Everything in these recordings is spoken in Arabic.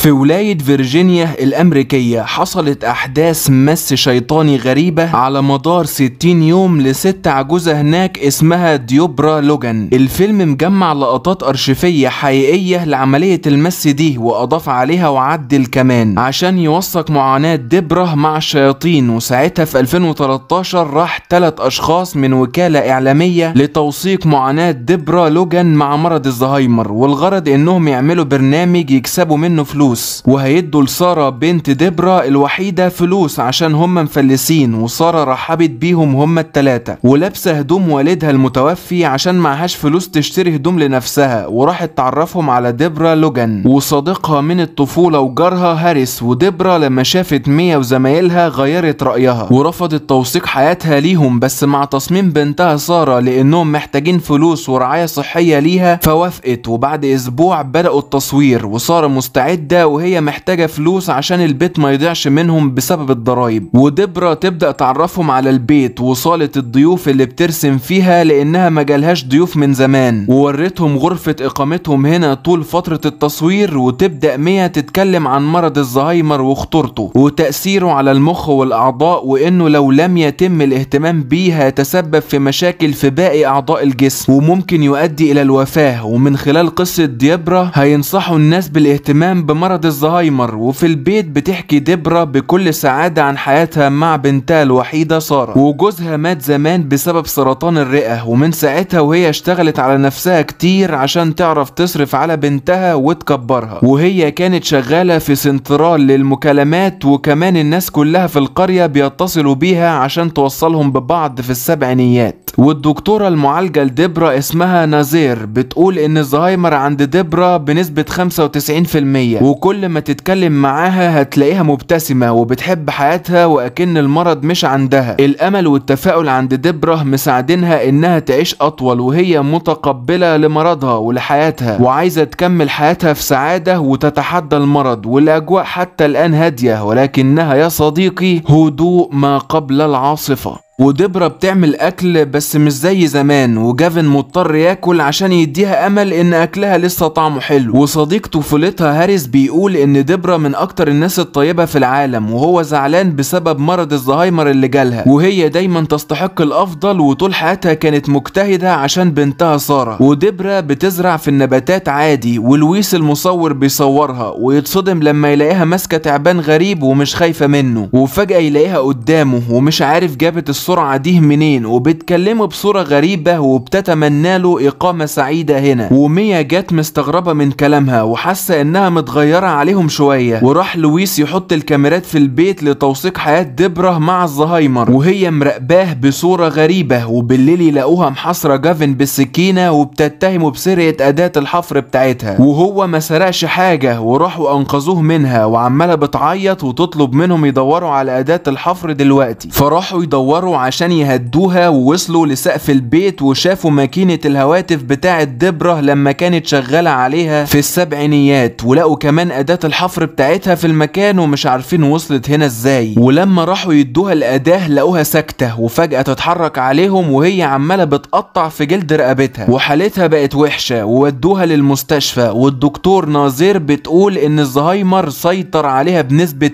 في ولاية فيرجينيا الأمريكية حصلت أحداث مس شيطاني غريبة على مدار 60 يوم لست عجوزة هناك اسمها ديوبرا لوجان الفيلم مجمع لقطات أرشفية حقيقية لعملية المس دي وأضاف عليها وعدل كمان عشان يوثق معاناة ديبرا مع الشياطين وساعتها في 2013 راح ثلاث أشخاص من وكالة إعلامية لتوثيق معاناة ديبرا لوجان مع مرض الزهايمر والغرض إنهم يعملوا برنامج يكسبوا منه فلوس فلوس وهيدوا لساره بنت دبرة الوحيده فلوس عشان هم مفلسين وساره رحبت بيهم هم التلاتة ولابسه هدوم والدها المتوفي عشان معهاش فلوس تشتري هدوم لنفسها وراحت تعرفهم على دبرة لوجان وصديقها من الطفوله وجارها هاريس ودبرة لما شافت ميا وزمايلها غيرت رايها ورفضت توثيق حياتها ليهم بس مع تصميم بنتها ساره لانهم محتاجين فلوس ورعايه صحيه ليها فوافقت وبعد اسبوع بداوا التصوير وساره مستعده وهي محتاجه فلوس عشان البيت ما يضيعش منهم بسبب الضرايب ودبرا تبدا تعرفهم على البيت وصاله الضيوف اللي بترسم فيها لانها ما جالهاش ضيوف من زمان وورتهم غرفه اقامتهم هنا طول فتره التصوير وتبدا ميا تتكلم عن مرض الزهايمر وخطورته وتاثيره على المخ والاعضاء وانه لو لم يتم الاهتمام بيه هيتسبب في مشاكل في باقي اعضاء الجسم وممكن يؤدي الى الوفاه ومن خلال قصه ديبرا هينصحوا الناس بالاهتمام بمرض مرض الزهايمر وفي البيت بتحكي دبرة بكل سعادة عن حياتها مع بنتها الوحيدة سارة وجوزها مات زمان بسبب سرطان الرئة ومن ساعتها وهي اشتغلت على نفسها كتير عشان تعرف تصرف على بنتها وتكبرها وهي كانت شغالة في سنترال للمكالمات وكمان الناس كلها في القرية بيتصلوا بيها عشان توصلهم ببعض في السبعينيات والدكتورة المعالجة لدبرة اسمها نازير بتقول ان الزهايمر عند دبرة بنسبة 95% وكل ما تتكلم معاها هتلاقيها مبتسمة وبتحب حياتها وأكن المرض مش عندها الأمل والتفاؤل عند دبرة مساعدينها إنها تعيش أطول وهي متقبلة لمرضها ولحياتها وعايزة تكمل حياتها في سعادة وتتحدى المرض والأجواء حتى الآن هادية ولكنها يا صديقي هدوء ما قبل العاصفة ودبرة بتعمل أكل بس مش زي زمان وجافن مضطر ياكل عشان يديها أمل إن أكلها لسه طعمه حلو وصديق طفولتها هاريس بيقول إن دبرة من أكتر الناس الطيبة في العالم وهو زعلان بسبب مرض الزهايمر اللي جالها وهي دايما تستحق الأفضل وطول حياتها كانت مجتهدة عشان بنتها سارة ودبرة بتزرع في النباتات عادي ولويس المصور بيصورها ويتصدم لما يلاقيها ماسكة تعبان غريب ومش خايفة منه وفجأة يلاقيها قدامه ومش عارف جابت الصورة السرعة دي منين وبتكلمه بصورة غريبة وبتتمنى له إقامة سعيدة هنا وميا جت مستغربة من كلامها وحاسة إنها متغيرة عليهم شوية وراح لويس يحط الكاميرات في البيت لتوثيق حياة دبرة مع الزهايمر وهي مراقباه بصورة غريبة وبالليل يلاقوها محاصرة جافن بالسكينة وبتتهمه بسرقة أداة الحفر بتاعتها وهو ما سرقش حاجة وراحوا أنقذوه منها وعمالة بتعيط وتطلب منهم يدوروا على أداة الحفر دلوقتي فراحوا يدوروا عشان يهدوها ووصلوا لسقف البيت وشافوا ماكينة الهواتف بتاعة دبرة لما كانت شغالة عليها في السبعينيات ولقوا كمان أداة الحفر بتاعتها في المكان ومش عارفين وصلت هنا ازاي ولما راحوا يدوها الأداة لقوها ساكتة وفجأة تتحرك عليهم وهي عمالة بتقطع في جلد رقبتها وحالتها بقت وحشة وودوها للمستشفى والدكتور ناظير بتقول إن الزهايمر سيطر عليها بنسبة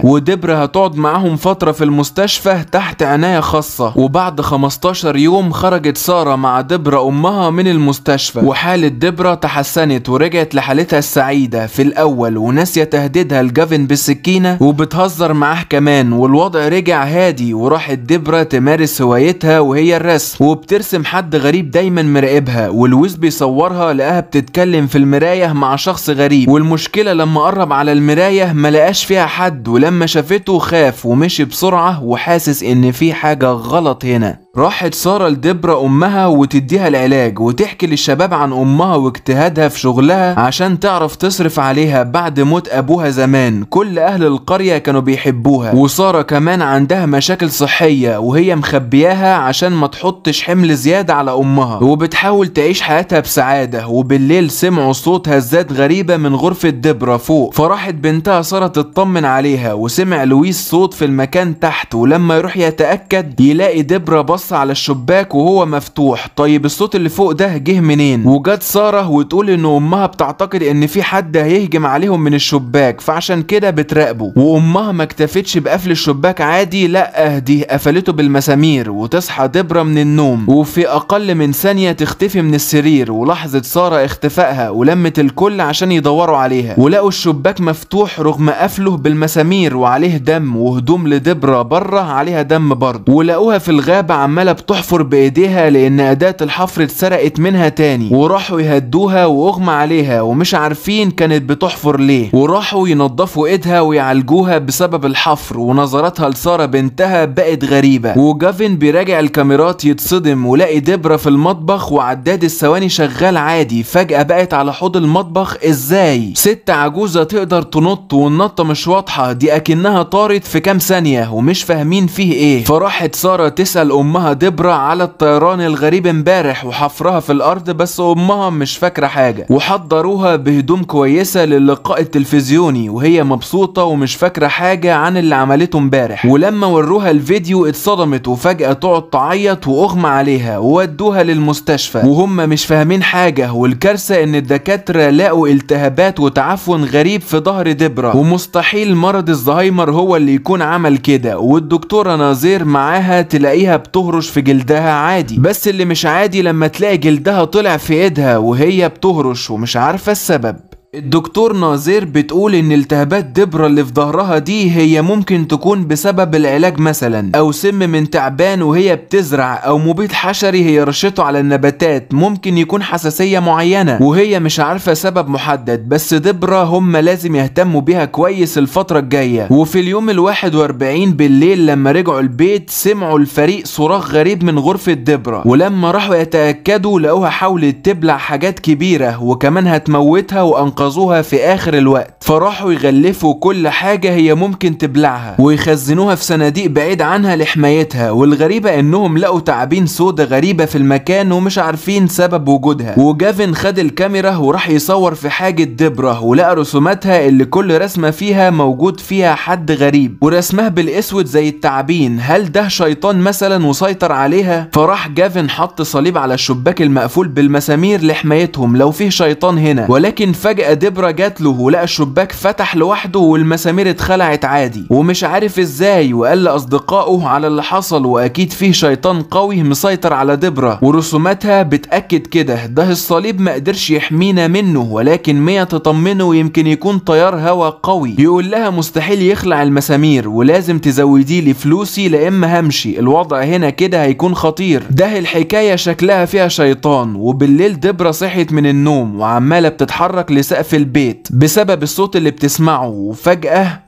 100% ودبرة هتقعد معاهم فترة في المستشفى تحت عناية خاصة وبعد 15 يوم خرجت سارة مع دبرة أمها من المستشفى وحالة دبرة تحسنت ورجعت لحالتها السعيدة في الأول وناسية تهديدها لجافن بالسكينة وبتهزر معاه كمان والوضع رجع هادي وراحت دبرة تمارس هوايتها وهي الرسم وبترسم حد غريب دايما مراقبها والويز بيصورها لقاها بتتكلم في المراية مع شخص غريب والمشكلة لما قرب على المراية ملقاش فيها حد ولما شافته خاف ومشي بسرعة وحاسس ان في حاجة غلط هنا راحت سارة لدبرة أمها وتديها العلاج وتحكي للشباب عن أمها واجتهادها في شغلها عشان تعرف تصرف عليها بعد موت أبوها زمان كل أهل القرية كانوا بيحبوها وسارة كمان عندها مشاكل صحية وهي مخبياها عشان ما تحطش حمل زيادة على أمها وبتحاول تعيش حياتها بسعادة وبالليل سمعوا صوت هزات غريبة من غرفة دبرة فوق فراحت بنتها سارة تطمن عليها وسمع لويس صوت في المكان تحت ولما يروح يتأكد يلاقي دبرة بص بص على الشباك وهو مفتوح طيب الصوت اللي فوق ده جه منين وجت ساره وتقول ان امها بتعتقد ان في حد هيهجم عليهم من الشباك فعشان كده بتراقبه وامها ما اكتفتش بقفل الشباك عادي لا دي قفلته بالمسامير وتصحى دبرة من النوم وفي اقل من ثانيه تختفي من السرير ولاحظت ساره اختفائها ولمت الكل عشان يدوروا عليها ولقوا الشباك مفتوح رغم قفله بالمسامير وعليه دم وهدوم لدبرة بره عليها دم برضه ولقوها في الغابه عم عمالة بتحفر بايديها لان اداة الحفر اتسرقت منها تاني وراحوا يهدوها واغمى عليها ومش عارفين كانت بتحفر ليه وراحوا ينظفوا ايدها ويعالجوها بسبب الحفر ونظراتها لسارة بنتها بقت غريبة وجافن بيراجع الكاميرات يتصدم ولاقي دبرة في المطبخ وعداد الثواني شغال عادي فجأة بقت على حوض المطبخ ازاي ست عجوزة تقدر تنط والنطة مش واضحة دي اكنها طارت في كام ثانية ومش فاهمين فيه ايه فراحت سارة تسأل امها دبرة على الطيران الغريب امبارح وحفرها في الارض بس امها مش فاكرة حاجة وحضروها بهدوم كويسة للقاء التلفزيوني وهي مبسوطة ومش فاكرة حاجة عن اللي عملته امبارح ولما وروها الفيديو اتصدمت وفجأة تقعد تعيط واغمى عليها وودوها للمستشفى وهم مش فاهمين حاجة والكارثة ان الدكاترة لقوا التهابات وتعفن غريب في ظهر دبرة ومستحيل مرض الزهايمر هو اللي يكون عمل كده والدكتورة نظير معاها تلاقيها بتهرب تهرش في جلدها عادي بس اللي مش عادي لما تلاقي جلدها طلع في ايدها وهي بتهرش ومش عارفة السبب الدكتور نازير بتقول ان التهابات دبرة اللي في ظهرها دي هي ممكن تكون بسبب العلاج مثلا او سم من تعبان وهي بتزرع او مبيد حشري هي رشته على النباتات ممكن يكون حساسية معينة وهي مش عارفة سبب محدد بس دبرة هم لازم يهتموا بيها كويس الفترة الجاية وفي اليوم الواحد واربعين بالليل لما رجعوا البيت سمعوا الفريق صراخ غريب من غرفة دبرة ولما راحوا يتأكدوا لقوها حاولت تبلع حاجات كبيرة وكمان هتموتها وانقذتها أنقذوها في آخر الوقت فراحوا يغلفوا كل حاجة هي ممكن تبلعها ويخزنوها في صناديق بعيد عنها لحمايتها والغريبة إنهم لقوا تعابين سودا غريبة في المكان ومش عارفين سبب وجودها وجافن خد الكاميرا وراح يصور في حاجة دبرة ولقى رسوماتها اللي كل رسمة فيها موجود فيها حد غريب ورسمها بالأسود زي التعابين هل ده شيطان مثلا وسيطر عليها فراح جافن حط صليب على الشباك المقفول بالمسامير لحمايتهم لو فيه شيطان هنا ولكن فجأة فجأة دبرة جات له ولقى الشباك فتح لوحده والمسامير اتخلعت عادي ومش عارف ازاي وقال لأصدقائه على اللي حصل وأكيد فيه شيطان قوي مسيطر على دبرة ورسوماتها بتأكد كده ده الصليب ما قدرش يحمينا منه ولكن ميا تطمنه يمكن يكون طيار هوا قوي يقول لها مستحيل يخلع المسامير ولازم تزودي لي فلوسي لإما همشي الوضع هنا كده هيكون خطير ده الحكاية شكلها فيها شيطان وبالليل دبرة صحيت من النوم وعمالة بتتحرك لسقف سقف البيت بسبب الصوت اللي بتسمعه وفجأة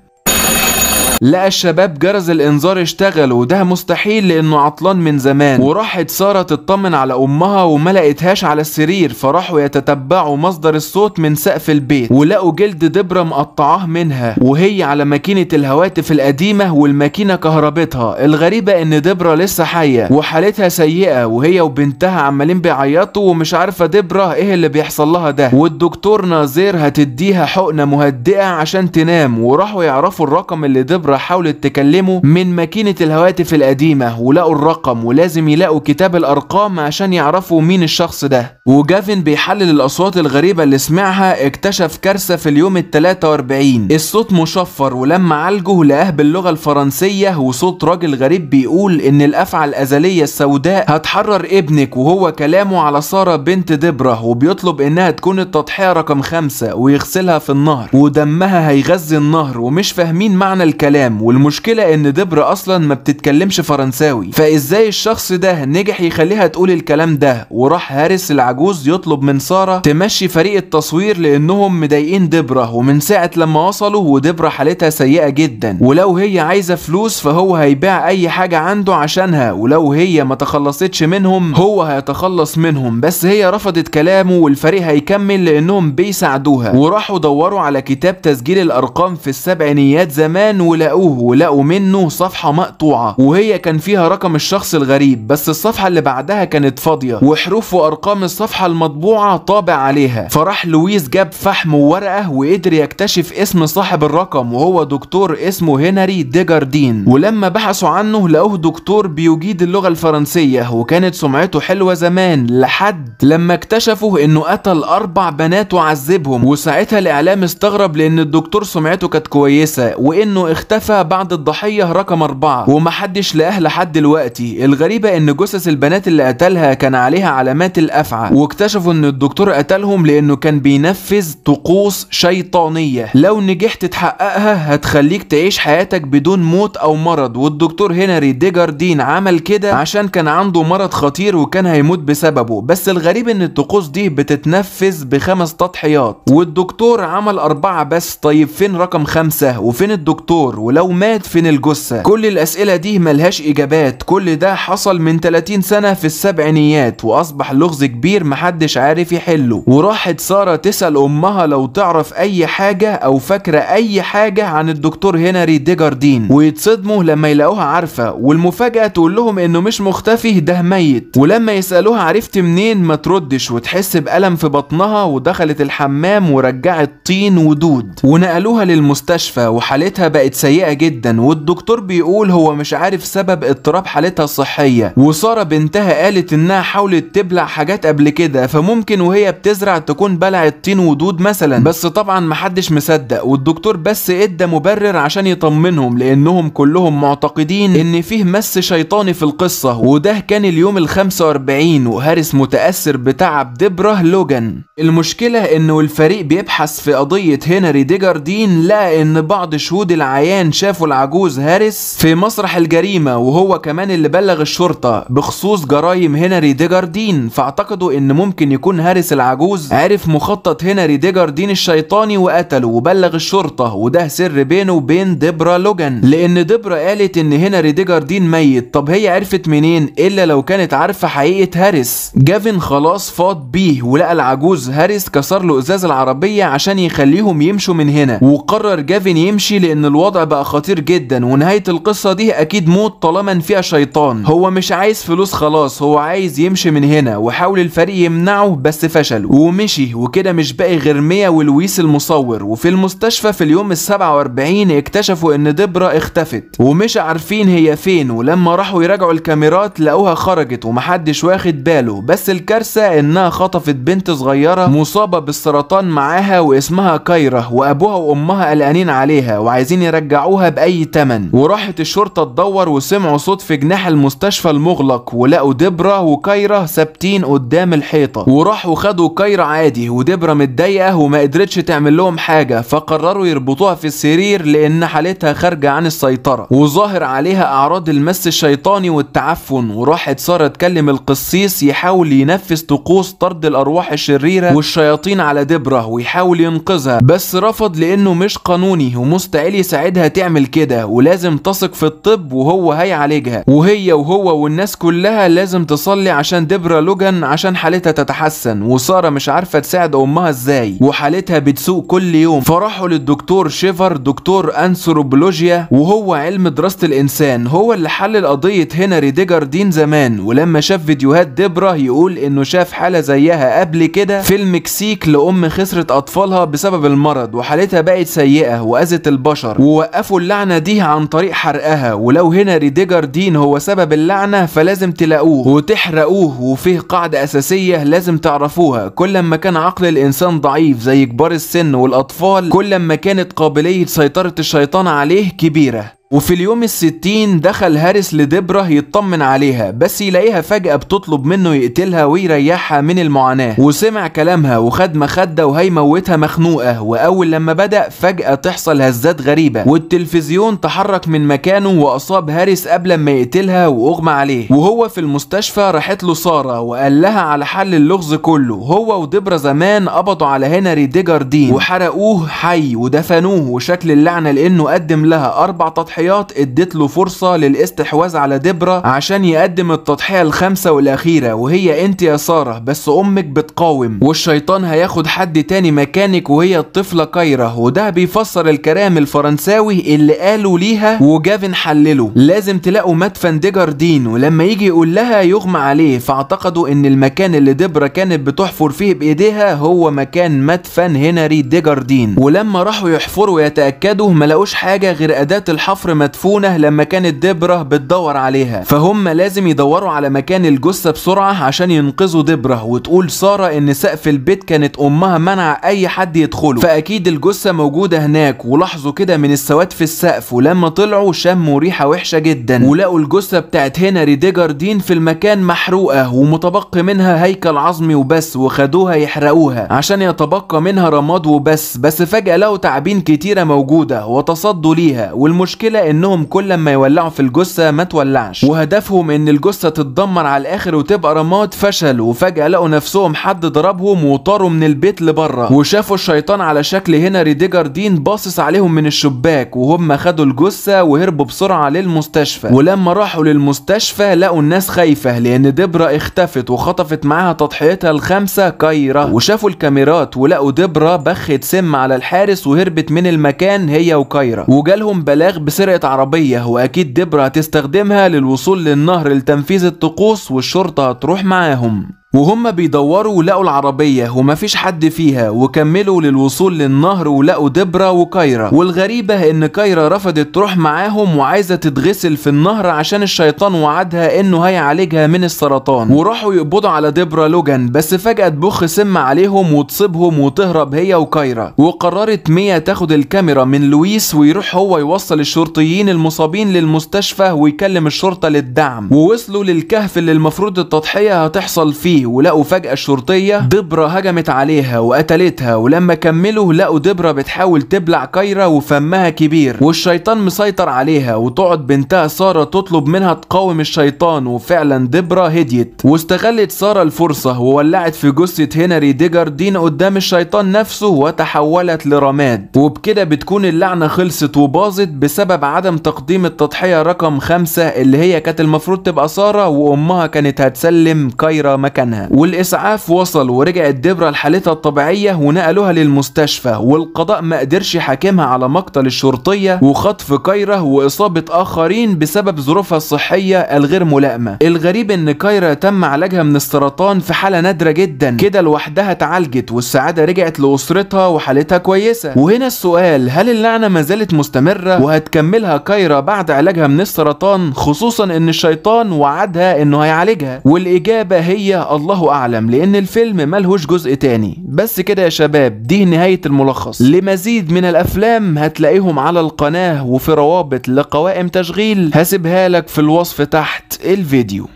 لقى الشباب جرس الانذار اشتغل وده مستحيل لانه عطلان من زمان وراحت ساره تطمن على امها وما لقيتهاش على السرير فراحوا يتتبعوا مصدر الصوت من سقف البيت ولقوا جلد دبره مقطعاه منها وهي على ماكينه الهواتف القديمه والماكينه كهربتها الغريبه ان دبره لسه حيه وحالتها سيئه وهي وبنتها عمالين بيعيطوا ومش عارفه دبره ايه اللي بيحصل لها ده والدكتور نازير هتديها حقنه مهدئه عشان تنام وراحوا يعرفوا الرقم اللي دبره عبرة حاولت تكلمه من ماكينة الهواتف القديمة ولقوا الرقم ولازم يلاقوا كتاب الأرقام عشان يعرفوا مين الشخص ده وجافن بيحلل الأصوات الغريبة اللي سمعها اكتشف كارثة في اليوم ال 43 الصوت مشفر ولما عالجه لقاه باللغة الفرنسية وصوت راجل غريب بيقول إن الأفعى الأزلية السوداء هتحرر ابنك وهو كلامه على سارة بنت دبرة وبيطلب إنها تكون التضحية رقم خمسة ويغسلها في النهر ودمها هيغذي النهر ومش فاهمين معنى الكلام الكلام والمشكله ان دبر اصلا ما بتتكلمش فرنساوي فازاي الشخص ده نجح يخليها تقول الكلام ده وراح هارس العجوز يطلب من ساره تمشي فريق التصوير لانهم مضايقين دبره ومن ساعه لما وصلوا ودبره حالتها سيئه جدا ولو هي عايزه فلوس فهو هيبيع اي حاجه عنده عشانها ولو هي ما تخلصتش منهم هو هيتخلص منهم بس هي رفضت كلامه والفريق هيكمل لانهم بيساعدوها وراحوا دوروا على كتاب تسجيل الارقام في السبعينيات زمان ولا لقوه ولقوا منه صفحة مقطوعة وهي كان فيها رقم الشخص الغريب بس الصفحة اللي بعدها كانت فاضية وحروف وأرقام الصفحة المطبوعة طابع عليها فراح لويس جاب فحم وورقة وقدر يكتشف اسم صاحب الرقم وهو دكتور اسمه هنري ديجاردين ولما بحثوا عنه لقوه دكتور بيجيد اللغة الفرنسية وكانت سمعته حلوة زمان لحد لما اكتشفوا انه قتل أربع بنات وعذبهم وساعتها الإعلام استغرب لأن الدكتور سمعته كانت كويسة وإنه اختفى اختفى بعد الضحية رقم أربعة ومحدش لقاه لحد دلوقتي الغريبة إن جثث البنات اللي قتلها كان عليها علامات الأفعى واكتشفوا إن الدكتور قتلهم لأنه كان بينفذ طقوس شيطانية لو نجحت تحققها هتخليك تعيش حياتك بدون موت أو مرض والدكتور هنري ديجاردين عمل كده عشان كان عنده مرض خطير وكان هيموت بسببه بس الغريب إن الطقوس دي بتتنفذ بخمس تضحيات والدكتور عمل أربعة بس طيب فين رقم خمسة وفين الدكتور ولو مات فين الجثة كل الأسئلة دي ملهاش إجابات كل ده حصل من 30 سنة في السبعينيات وأصبح لغز كبير محدش عارف يحله وراحت سارة تسأل أمها لو تعرف أي حاجة أو فاكرة أي حاجة عن الدكتور هنري ديجاردين ويتصدموا لما يلاقوها عارفة والمفاجأة تقول لهم إنه مش مختفي ده ميت ولما يسألوها عرفت منين ما تردش وتحس بألم في بطنها ودخلت الحمام ورجعت طين ودود ونقلوها للمستشفى وحالتها بقت سيئة سيئة جدا والدكتور بيقول هو مش عارف سبب اضطراب حالتها الصحية وسارة بنتها قالت انها حاولت تبلع حاجات قبل كده فممكن وهي بتزرع تكون بلعت طين ودود مثلا بس طبعا محدش مصدق والدكتور بس ادى مبرر عشان يطمنهم لانهم كلهم معتقدين ان فيه مس شيطاني في القصة وده كان اليوم ال 45 وهارس متأثر بتعب دبرة لوجان المشكلة انه الفريق بيبحث في قضية هنري ديجاردين لقى ان بعض شهود العيان كمان شافوا العجوز هاريس في مسرح الجريمة وهو كمان اللي بلغ الشرطة بخصوص جرائم هنري ديجاردين فاعتقدوا ان ممكن يكون هاريس العجوز عرف مخطط هنري ديجاردين الشيطاني وقتله وبلغ الشرطة وده سر بينه وبين ديبرا لوجان لان ديبرا قالت ان هنري ديجاردين ميت طب هي عرفت منين الا لو كانت عارفة حقيقة هاريس جافن خلاص فاض بيه ولقى العجوز هاريس كسر له ازاز العربية عشان يخليهم يمشوا من هنا وقرر جافن يمشي لان الوضع بقى خطير جدا ونهاية القصة دي اكيد موت طالما ان فيها شيطان هو مش عايز فلوس خلاص هو عايز يمشي من هنا وحاول الفريق يمنعه بس فشل ومشي وكده مش باقي غير ميا ولويس المصور وفي المستشفى في اليوم ال 47 اكتشفوا ان دبرا اختفت ومش عارفين هي فين ولما راحوا يراجعوا الكاميرات لقوها خرجت ومحدش واخد باله بس الكارثة انها خطفت بنت صغيرة مصابة بالسرطان معاها واسمها كايرة وابوها وامها قلقانين عليها وعايزين يرجعوا يرجعوها بأي تمن وراحت الشرطة تدور وسمعوا صوت في جناح المستشفى المغلق ولقوا دبرة وكايرة ثابتين قدام الحيطة وراحوا خدوا كايرة عادي ودبرة متضايقة وما قدرتش تعمل لهم حاجة فقرروا يربطوها في السرير لأن حالتها خارجة عن السيطرة وظاهر عليها أعراض المس الشيطاني والتعفن وراحت سارة تكلم القسيس يحاول ينفذ طقوس طرد الأرواح الشريرة والشياطين على دبرة ويحاول ينقذها بس رفض لأنه مش قانوني ومستحيل يساعدها تعمل كده ولازم تثق في الطب وهو هيعالجها وهي وهو والناس كلها لازم تصلي عشان دبرا لوجان عشان حالتها تتحسن وساره مش عارفه تساعد امها ازاي وحالتها بتسوء كل يوم فراحوا للدكتور شيفر دكتور انثروبولوجيا وهو علم دراسه الانسان هو اللي حلل قضيه هنري ديجاردين زمان ولما شاف فيديوهات دبرا يقول انه شاف حاله زيها قبل كده في المكسيك لام خسرت اطفالها بسبب المرض وحالتها بقت سيئه واذت البشر ووقف وقفوا اللعنة دي عن طريق حرقها ولو هنا ريديجر دين هو سبب اللعنة فلازم تلاقوه وتحرقوه وفيه قاعدة أساسية لازم تعرفوها كل ما كان عقل الإنسان ضعيف زي كبار السن والأطفال كل ما كانت قابلية سيطرة الشيطان عليه كبيرة وفي اليوم الستين دخل هاريس لدبرة يطمن عليها بس يلاقيها فجأة بتطلب منه يقتلها ويريحها من المعاناة وسمع كلامها وخد مخدة وهيموتها مخنوقة وأول لما بدأ فجأة تحصل هزات غريبة والتلفزيون تحرك من مكانه وأصاب هاريس قبل ما يقتلها وأغمى عليه وهو في المستشفى راحت له سارة وقال لها على حل اللغز كله هو ودبرة زمان قبضوا على هنري ديجاردين وحرقوه حي ودفنوه وشكل اللعنة لأنه قدم لها أربع تضحيات الانحياط ادت له فرصة للاستحواذ على دبرة عشان يقدم التضحية الخامسة والأخيرة وهي أنت يا سارة بس أمك بتقاوم والشيطان هياخد حد تاني مكانك وهي الطفلة كايرة وده بيفسر الكلام الفرنساوي اللي قالوا ليها وجافن حلله لازم تلاقوا مدفن ديجر دين ولما يجي يقول لها يغمى عليه فاعتقدوا ان المكان اللي دبرة كانت بتحفر فيه بايديها هو مكان مدفن هنري هنري ديجاردين ولما راحوا يحفروا يتأكدوا ملاقوش حاجة غير أداة الحفر الصخر مدفونة لما كانت دبرة بتدور عليها فهم لازم يدوروا على مكان الجثة بسرعة عشان ينقذوا دبرة وتقول سارة ان سقف البيت كانت امها منع اي حد يدخله فاكيد الجثة موجودة هناك ولاحظوا كده من السواد في السقف ولما طلعوا شموا ريحة وحشة جدا ولقوا الجثة بتاعت هنري ديجاردين في المكان محروقة ومتبقي منها هيكل عظمي وبس وخدوها يحرقوها عشان يتبقى منها رماد وبس بس فجأة لقوا تعابين كتيرة موجودة وتصدوا ليها والمشكلة انهم كل ما يولعوا في الجثة ما تولعش وهدفهم ان الجثة تتدمر على الاخر وتبقى رماد فشل وفجأة لقوا نفسهم حد ضربهم وطاروا من البيت لبره وشافوا الشيطان على شكل هنري دي جاردين باصص عليهم من الشباك وهم خدوا الجثة وهربوا بسرعة للمستشفى ولما راحوا للمستشفى لقوا الناس خايفة لان دبرا اختفت وخطفت معاها تضحيتها الخامسة كايرا وشافوا الكاميرات ولقوا دبرا بخت سم على الحارس وهربت من المكان هي وكايرا وجالهم بلاغ بسرعة سرقت عربية وأكيد دبرة هتستخدمها للوصول للنهر لتنفيذ الطقوس والشرطة هتروح معاهم وهم بيدوروا ولقوا العربية ومفيش حد فيها وكملوا للوصول للنهر ولقوا دبرة وكايرا والغريبة ان كايرا رفضت تروح معاهم وعايزة تتغسل في النهر عشان الشيطان وعدها انه هيعالجها من السرطان وراحوا يقبضوا على دبرة لوجان بس فجأة تبخ سم عليهم وتصيبهم وتهرب هي وكايرا وقررت ميا تاخد الكاميرا من لويس ويروح هو يوصل الشرطيين المصابين للمستشفى ويكلم الشرطة للدعم ووصلوا للكهف اللي المفروض التضحية هتحصل فيه ليه ولقوا فجأة الشرطية دبرة هجمت عليها وقتلتها ولما كملوا لقوا دبرة بتحاول تبلع كايرا وفمها كبير والشيطان مسيطر عليها وتقعد بنتها سارة تطلب منها تقاوم الشيطان وفعلا دبرة هديت واستغلت سارة الفرصة وولعت في جثة هنري ديجاردين قدام الشيطان نفسه وتحولت لرماد وبكده بتكون اللعنة خلصت وباظت بسبب عدم تقديم التضحية رقم خمسة اللي هي كانت المفروض تبقى سارة وأمها كانت هتسلم كايرا مكانها عنها والاسعاف وصل ورجعت دبرة لحالتها الطبيعية ونقلوها للمستشفى والقضاء ما قدرش يحاكمها على مقتل الشرطية وخطف كايرة واصابة اخرين بسبب ظروفها الصحية الغير ملائمة الغريب ان كايرة تم علاجها من السرطان في حالة نادرة جدا كده لوحدها اتعالجت والسعادة رجعت لاسرتها وحالتها كويسة وهنا السؤال هل اللعنة ما زالت مستمرة وهتكملها كايرة بعد علاجها من السرطان خصوصا ان الشيطان وعدها انه هيعالجها والاجابة هي الله اعلم لان الفيلم ملهوش جزء تاني بس كده يا شباب دي نهاية الملخص لمزيد من الافلام هتلاقيهم على القناة وفي روابط لقوائم تشغيل هسيبها لك في الوصف تحت الفيديو